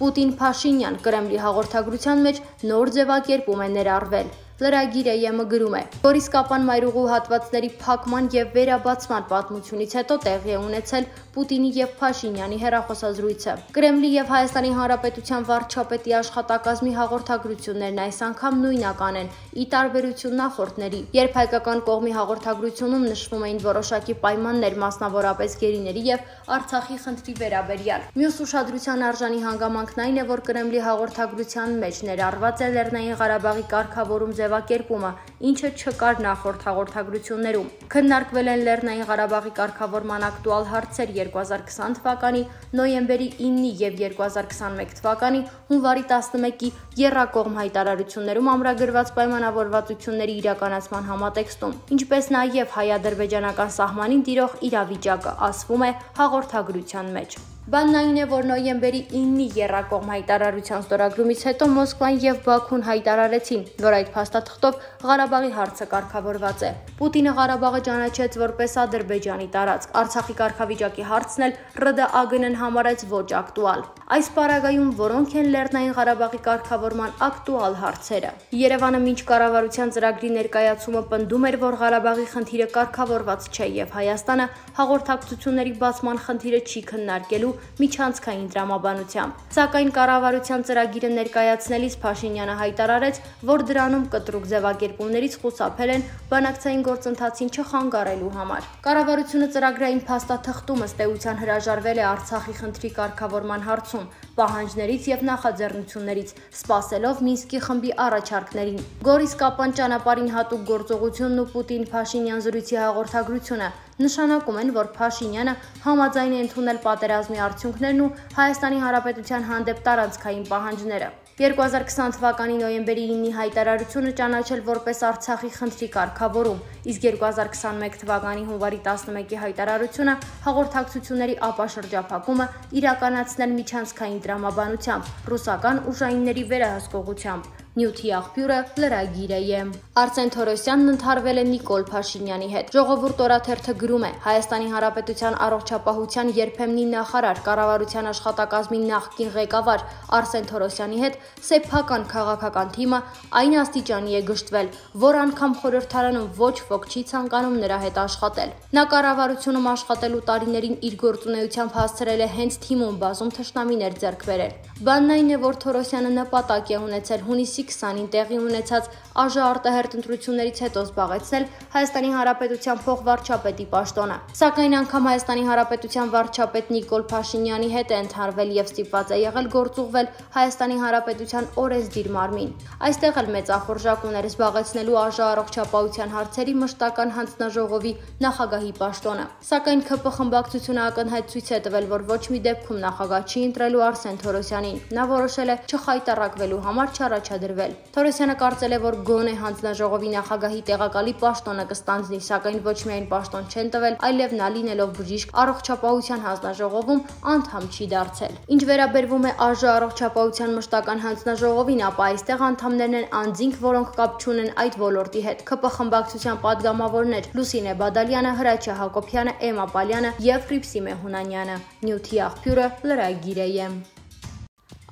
Պուտին-Փաշինյան Կրեմլի հաղորդագրության մեջ նոր ձևակերպում է ներառվել։ Լրագիրը ԵՄ գրում է, որ իսկապան մայրուղու հատվածների փակման եւ վերաբացման պատմությունից հետո տեղի է ունեցել Պուտինի եւ Փաշինյանի հերախոսազրույցը։ Կրեմլի եւ Հայաստանի Հանրապետության վարչապետի աշխատակազմի հաղորդագրություններն այս անգամ նույնական են՝ ի տարբերություն նախորդների, երբ հայկական կողմի հաղորդագրությունում նշվում էին որոշակի պայմաններ, մասնավորապես գերիների եւ Արցախի խնդրի վերաբերյալ։ Մյուս ուշադրության արժանի հանգամանքն այն է, որ Կրեմլի հաղորդագրության մեջ ներառված է Լեռնային Ղարաբաղի կարգավորում ձևակերպումը, ինչը չկար նախորդ հաղորդագրություններում։ Քննարկվել են Լեռնային Ղարաբաղի կարգավորման ակտուալ հարցեր 2020 թվականի նոյեմբերի 9-ի եւ 2021 թվականի հունվարի 11-ի Եռակողմ հայտարարություններում ամրագրված պայմանավորվածությունների իրականացման համատեքստում, ինչպես նաեւ հայ-ադրբեջանական սահմանին տիրող իրավիճակը ասվում է հաղորդագրության մեջ։ Բանն այն է, որ նոյեմբերի 9-ի երրակողմ հայտարարության ստորագրումից հետո Մոսկվան եւ Բաքուն հայտարարեցին, որ այդ փաստաթղթով Ղարաբաղի հարցը կարգավորված է։ Պուտինը Ղարաբաղը ճանաչեց որպես Ադրբեջանի տարածք։ Արցախի կարգավիճակի հարցն էլ ՌԴԱ-ն համարեց ոչ ակտուալ։ Այս պարագայում որոնք են Լեռնային Ղարաբաղի կարգավորման ակտուալ հարցերը։ Երևանը մինչ կառավարության ծրագրի ներկայացումը պնդում էր, որ Ղարաբաղի խնդիրը կարգավորված չէ եւ Հայաստանը հաղորդակցությունների բացման խնդիրը չի քննարկելու միջանցքային դրամաբանությամբ։ Սակայն կառավարության ծրագիրը ներկայացնելիս Փաշինյանը հայտարարեց, որ դրանում կտրուկ ձևակերպումներից խուսափել են բանակցային գործընթացին չխանգարելու համար։ Կառավարությունը ծրագրային փաստաթղթում ըստ էության հրաժարվել է Արցախի խնդրի կարգավորման հարցում, պահանջներից եւ նախաձեռնություններից, սпасելով Մինսկի խմբի առաջարկներին։ Գորիս Կապան ճանապարհին հատուկ գործողությունն ու Պուտին-Փաշինյան զրույցի հաղորդագրությունը նշանակում են, որ Փաշինյանը համաձայն է ընդունել պատերազմի արդյունքներն ու Հայաստանի Հանրապետության հանդեպ տարածքային պահանջները։ 2020 թվականի նոյեմբերի 9-ի հայտարարությունը ճանաչել որպես Արցախի խնդրի կարգավորում, իսկ 2021 թվականի հունվարի 11-ի հայտարարությունը հաղորդակցությունների ապաշրջափակումը իրականացնել միջանցքային դրամաբանությամբ, ռուսական ուժայինների վերահսկողությամբ։ Նյութի աղբյուրը լրագիր է։ Արսեն Թորոսյանն ընդհարվել է Նիկոլ Փաշինյանի հետ։ Ժողովուրդ օրաթերթը գրում է. Հայաստանի Հանրապետության առողջապահության երբեմնի նախարար, կառավարության աշխատակազմի նախկին ղեկավար Արսեն Թորոսյանի հետ սեփական քաղաքական թիմը այն աստիճանի է գշտվել, որ անգամ խորհրդարանում ոչ ոք չի ցանկանում նրա հետ աշխատել։ Նա կառավարությունում աշխատելու տարիներին իր գործունեությամբ հասցրել է հենց թիմում բազում թշնամիներ ձեռք բերել։ Բանն այն է, որ Թորոսյանը նպատակ է ունեցել հունիսի 2020-ին տեղի ունեցած ԱԺ արտահերտ ընտրություններից հետո զբաղեցնել Հայաստանի Հանրապետության փոխվարչապետի պաշտոնը։ Սակայն անգամ Հայաստանի Հանրապետության վարչապետ Նիկոլ Փաշինյանի հետ է ընդհանրվել եւ ստիպված է եղել գործուղվել Հայաստանի Հանրապետության օրենսդիր մարմին։ Այստեղ էլ մեծ ախորժակ ուներ զբաղեցնելու ԱԺ առողջապահության հարցերի մշտական հանձնաժողովի նախագահի պաշտոնը։ Սակայն ՔՊ խմբակցությունը ակնհայտ ցույց է տվել, որ ոչ մի դեպքում նախագահ չի ընտրելու Արսեն Թորոսյանին։ Նա որոշել է չխայտարակվելու համար չառաջադրվել ընդունվել։ Թորոսյանը կարծել է, որ գոնե հանձնաժողովի նախագահի տեղակալի պաշտոնը կստանձնի, սակայն ոչ միայն պաշտոն չեն տվել, այլև նա լինելով բժիշկ առողջապահության հանձնաժողովում անդամ չի դարձել։ Ինչ վերաբերվում է ԱԺ առողջապահության մշտական հանձնաժողովին, ապա այստեղ անդամներն են անձինք, որոնք կապ չունեն այդ ոլորտի հետ։ ԿՊ խմբակցության падգամավորներ Լուսինե Բադալյանը, Հրաչյա Հակոբյանը, Էմա Պալյանը եւ Կրիպսիմե Հունանյանը։ Նյութի աղբյուրը լրագիր է։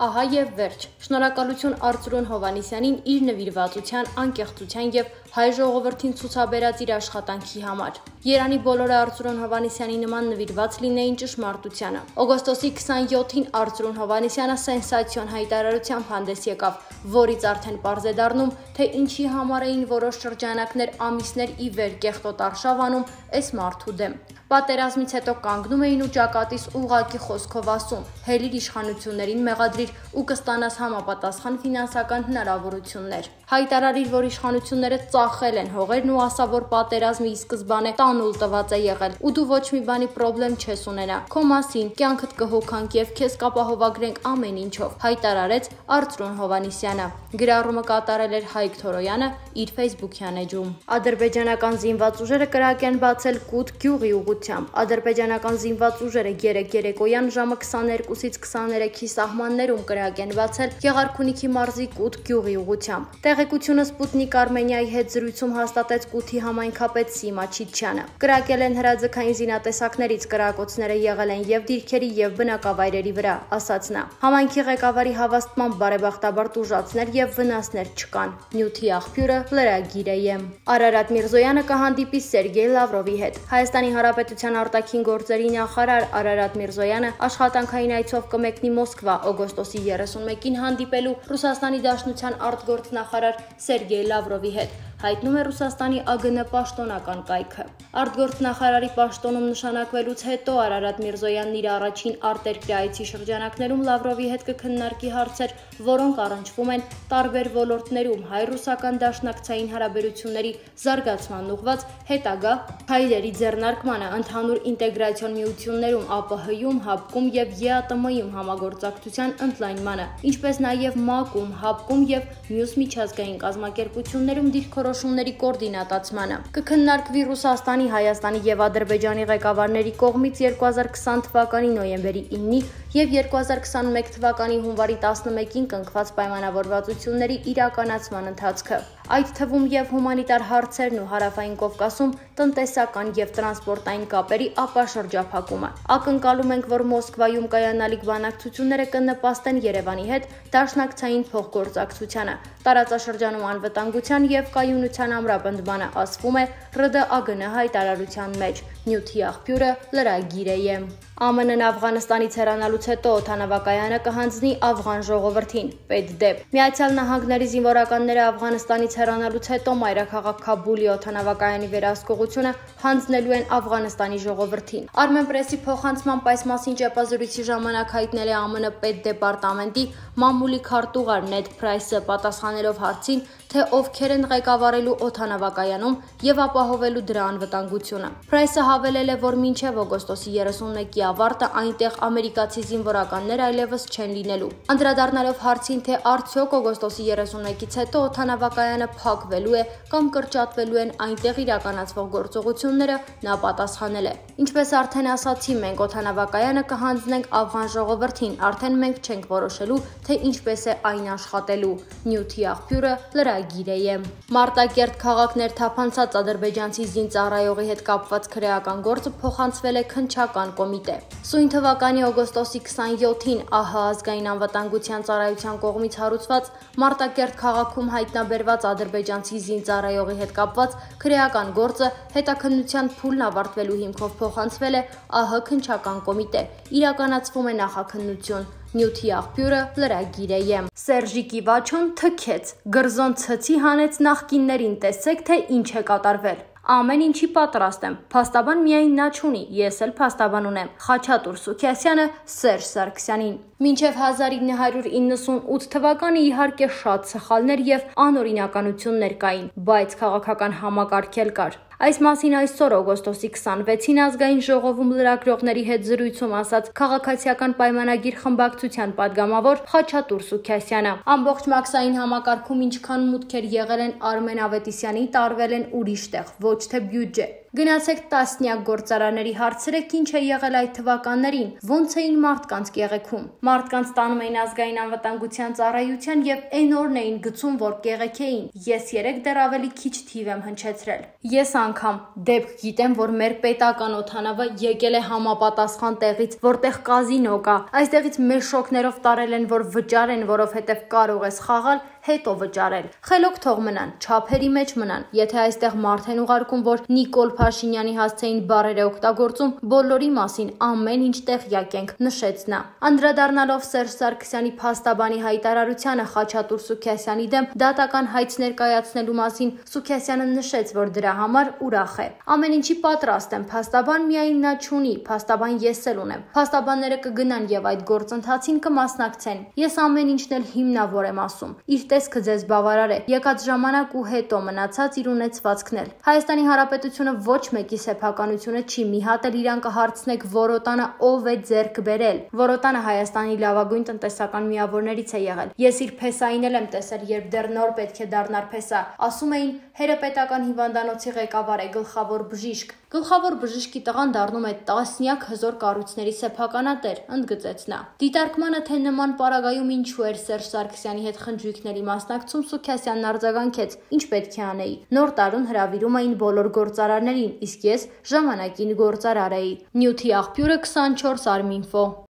Ահա եւ վերջ։ Շնորհակալություն Արծրուն Հովանիսյանին իր նվիրվածության, անկեղծության եւ հայ ժողովրդին ցուցաբերած իր աշխատանքի համար։ Երանի բոլորը Արծրուն Հովանիսյանի նման նվիրված լինեին ճշմարտությանը։ Օգոստոսի 27-ին Արծրուն Հովանիսյանը սենսացիոն հայտարարությամբ հանդես եկավ, որից արդեն པարզ է դառնում, թե ինչի համար էին որոշ շրջանակներ ամիսներ ի վեր կեղտոտ արշավանում այս մարդու դեմ։ Պատերազմից հետո կանգնում էին ու ճակատից ուղակի խոսքով ասում. «Հելիր իշխանություններին մեղադրի հետաքրքիր ու կստանաս համապատասխան ֆինանսական հնարավորություններ հայտարարիր, որ իշխանությունները ծախել են հողերն ու ասավոր պատերազմի ի սկզբանե տանուլ տված է եղել ու դու ոչ մի բանի խնդրեմ չես ունենա։ Քո մասին կյանքդ կհոգանք եւ քեզ կապահովագրենք ամեն ինչով, հայտարարեց Արծրուն Հովանիսյանը։ Գրառումը կատարել էր Հայկ Թորոյանը իր Facebook-յան էջում։ Ադրբեջանական զինված ուժերը կրակ են բացել Կուտ գյուղի ուղությամբ։ Ադրբեջանական զինված ուժերը 3 երեկոյան ժամը 22-ից 23-ի սահմաններում կրակ են բացել Եղարքունիքի մարզի Կուտ գյուղի ուղությամբ։ Տեղի Տեղեկությունը Սպուտնիկ Արմենիայի հետ զրույցում հաստատեց Կութի համայնքապետ Սիմա Չիչյանը։ Կրակել են հրաձգային զինատեսակներից կրակոցները եղել են եւ դիրքերի եւ բնակավայրերի վրա, ասաց նա։ Համայնքի ղեկավարի հավաստմամբ բարեբախտաբար տուժածներ եւ վնասներ չկան։ Նյութի աղբյուրը լրագիր է եմ։ Արարատ Միրզոյանը կհանդիպի Սերգեյ Լավրովի հետ։ Հայաստանի Հանրապետության արտաքին գործերի նախարար Արարատ Միրզոյանը աշխատանքային այցով կմեկնի Մոսկվա օգոստոսի 31-ին հանդիպելու Ռուսաստանի Դաշնության արտգործնախարար նախարար Սերգեյ Լավրովի հետ հայտնում է Ռուսաստանի ԱԳՆ պաշտոնական կայքը։ Արտգործնախարարի պաշտոնում նշանակվելուց հետո Արարատ Միրզոյանն իր առաջին արտերկրայցի շրջանակներում Լավրովի հետ կքննարկի հարցեր, որոնք առնչվում են տարբեր ոլորտներում հայ-ռուսական դաշնակցային հարաբերությունների զարգացման ուղված հետագա հայրերի ձեռնարկմանը ընդհանուր ինտեգրացիոն միություններում ԱՊՀ-ում, ՀԱՊԿ-ում եւ ԵԱՏՄ-ում համագործակցության ընդլայնմանը, ինչպես նաեւ ՄԱԿ-ում, ՀԱՊԿ-ում եւ մյուս միջազգային կազմակերպություններում դիրքորոշ որոշումների կոորդինատացմանը։ Կքննարկվի Ռուսաստանի, Հայաստանի եւ Ադրբեջանի ղեկավարների կողմից 2020 թվականի նոյեմբերի 9-ի եւ 2021 թվականի հունվարի 11-ին կնքված պայմանավորվածությունների իրականացման ընթացքը այդ թվում եւ հումանիտար հարցերն ու հարավային Կովկասում տնտեսական եւ տրանսպորտային կապերի ապաշրջափակումը։ Ակնկալում ենք, որ Մոսկվայում կայանալիք բանակցությունները կնպաստեն Երևանի հետ դաշնակցային փոխգործակցությանը, տարածաշրջանում անվտանգության եւ կայունության ամրապնդմանը, ասվում է ՌԴԱ-ն հայտարարության մեջ՝ նյութի աղբյուրը լրագիր է եմ։ ԱՄՆ-ն Աфghaնստանից հեռանալուց հետո օթանավակայանը կհանձնի աфghan ժողովրդին։ Պետդեպ Միացյալ Նահանգների զինվորականները Աфghaնստանից հեռանալուց հետո մայրաքաղաք Քաբուլի օթանավակայանի վերահսկողությունը հանձնելու են Աфghaնստանի ժողովրդին։ Armenpress-ի փոխանցման պայս մասին ճեպազրույցի ժամանակ հայտնել է ԱՄՆ պետդեպարտամենտի մամուլի քարտուղար Նեդ Փրայսը պատասխանելով հարցին, թե ովքեր են ղեկավարելու օթանավակայանում եւ ապահովելու դրա անվտանգությունը։ Փրայսը հավելել է, որ մինչեւ օգոստոսի 31-ի ավարտը այնտեղ ամերիկացի զինվորականներ այլևս չեն լինելու։ Անդրադառնալով հարցին, թե արդյոք օգոստոսի 31-ից հետո օթանավակայանը փակվելու է կամ կրճատվելու են այնտեղ իրականացվող գործողությունները, նա պատասխանել է։ Ինչպես արդեն ասացի, մենք օթանավակայանը կհանձնենք Աֆղան ժողովրդին, արդեն մենք չենք որոշելու, թե ինչպես է այն աշխատելու։ Նյութի աղբյուրը լրայ ծրագիրը է։ Մարտակերտ քաղաքներ թափանցած ադրբեջանցի զինծառայողի հետ կապված քրեական գործը փոխանցվել է քնչական կոմիտե։ Սույն թվականի օգոստոսի 27-ին ԱՀ ազգային անվտանգության ծառայության կողմից հարուցված Մարտակերտ քաղաքում հայտնաբերված ադրբեջանցի զինծառայողի հետ կապված քրեական գործը հետաքննության փուլն ավարտվելու հիմքով փոխանցվել է ԱՀ քնչական կոմիտե։ Իրականացվում է նախաքննություն։ Նյութի աղբյուրը լրագիրը է։ Սերժիկի Վաչոն թքեց, գրզոն ցցի հանեց նախկիններին, տեսեք թե ինչ է կատարվել։ Ամեն ինչի պատրաստ եմ։ Փաստաբան միայն նա չունի, ես էլ փաստաբան ունեմ։ Խաչատուր Սուքիասյանը Սերժ Սարգսյանին Մինչև 1998 թվականը իհարկե շատ սխալներ եւ անօրինականություններ կային, բայց քաղաքական համակարգ էլ կար։ Այս մասին այսօր օգոստոսի 26-ին ազգային ժողովում լրագրողների հետ զրույցում ասաց քաղաքացիական պայմանագիր խմբակցության падգամավոր Խաչատուր Սուքյասյանը։ Ամբողջ մաքսային համակարգում ինչքան մուտքեր եղել են Արմեն Ավետիսյանի, տարվել են ուրիշտեղ, ոչ թե բյուջե։ Գնացեք տասնյակ գործարանների հարցրեք ինչ է եղել այդ թվականներին, ոնց էին մարդկանց կեղեքում։ Մարդկանց տանում էին ազգային անվտանգության ծառայության եւ այն օրն էին գցում, որ կեղեքեին։ Ես երեք դեռ ավելի քիչ թիվ եմ հնչեցրել։ Ես անգամ դեպք գիտեմ, որ մեր պետական օթանավը եկել է համապատասխան տեղից, որտեղ կազինո կա։ Այստեղից մեր շոկներով տարել են, որ վճար են, որովհետեւ կարող ես խաղալ հետո վճարել։ Խելոք թող մնան, չափերի մեջ մնան։ Եթե այստեղ մարդ են ուղարկում, որ Նիկոլ Փաշինյանի հասցեին բարերը օգտագործում, բոլորի մասին ամեն ինչ տեղյակ ենք, նշեց նա։ Անդրադառնալով Սերժ Սարգսյանի փաստաբանի հայտարարությանը Խաչատուր Սուքիասյանի դեմ դատական հայց ներկայացնելու մասին Սուքիասյանը նշեց, որ դրա համար ուրախ է։ Ամեն ինչի պատրաստ եմ, փաստաբան միայն նա չունի, փաստաբան ես էլ ունեմ։ Փաստաբանները կգնան եւ այդ գործընթացին կմասնակցեն։ Ես ամեն ինչն էլ հիմնավոր եմ ասում։ Իր տեսքը ձեզ բավարար է։ Եկած ժամանակ ու հետո մնացած իր ունեցվածքն էլ։ Հայաստանի Հանրապետությունը ոչ մեկի սեփականությունը չի, մի հատ էլ իրան կհարցնեք Որոտանը ով է ձեռք բերել։ Որոտանը Հայաստանի լավագույն տնտեսական միավորներից է եղել։ Ես իր փեսային էլ եմ տեսել, երբ դեռ նոր պետք է դառնար փեսա։ Ասում էին հերապետական հիվանդանոցի ղեկավար է գլխավոր բժիշկ։ Գլխավոր բժշկի տղան դառնում է տասնյակ հզոր կառույցների սեփականատեր, ընդգծեց նա։ Դիտարկմանը թե նման պարագայում ինչու էր Սերժ Սարգսյանի հետ խնջույքների էին մասնակցում, Սուքյասյանն արձագանքեց. «Ինչ պետք է անեի։ Նոր տարուն հրավիրում էին բոլոր գործարարներին, իսկ ես ժամանակին գործարար էի»։ Նյութի աղբյուրը 24 Arminfo